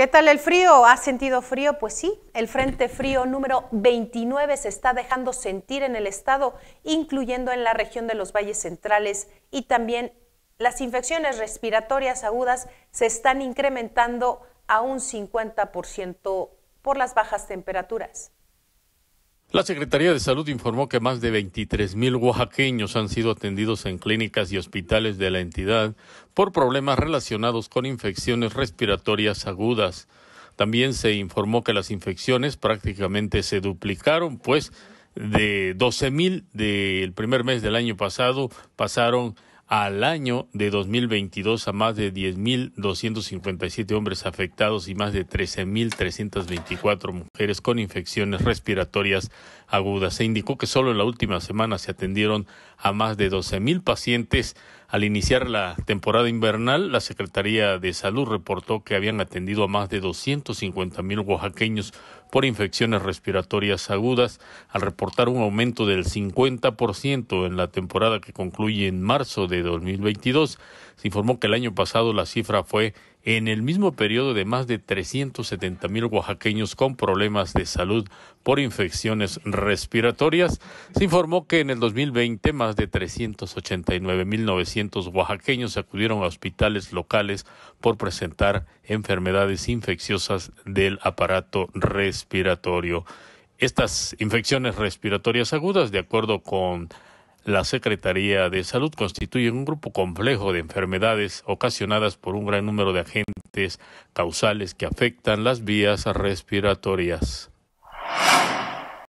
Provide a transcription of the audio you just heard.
¿Qué tal el frío? ¿Ha sentido frío? Pues sí, el Frente Frío número 29 se está dejando sentir en el estado, incluyendo en la región de los valles centrales y también las infecciones respiratorias agudas se están incrementando a un 50% por las bajas temperaturas. La Secretaría de Salud informó que más de 23 mil oaxaqueños han sido atendidos en clínicas y hospitales de la entidad por problemas relacionados con infecciones respiratorias agudas. También se informó que las infecciones prácticamente se duplicaron, pues de 12.000 mil del primer mes del año pasado pasaron al año de 2022 a más de 10.257 hombres afectados y más de 13.324 mujeres con infecciones respiratorias agudas. Se indicó que solo en la última semana se atendieron a más de 12.000 pacientes al iniciar la temporada invernal, la Secretaría de Salud reportó que habían atendido a más de 250 mil oaxaqueños por infecciones respiratorias agudas, al reportar un aumento del 50% en la temporada que concluye en marzo de 2022. Se informó que el año pasado la cifra fue en el mismo periodo de más de 370 mil oaxaqueños con problemas de salud por infecciones respiratorias, se informó que en el 2020 más de 389 mil 900 oaxaqueños acudieron a hospitales locales por presentar enfermedades infecciosas del aparato respiratorio. Estas infecciones respiratorias agudas, de acuerdo con la Secretaría de Salud constituye un grupo complejo de enfermedades ocasionadas por un gran número de agentes causales que afectan las vías respiratorias.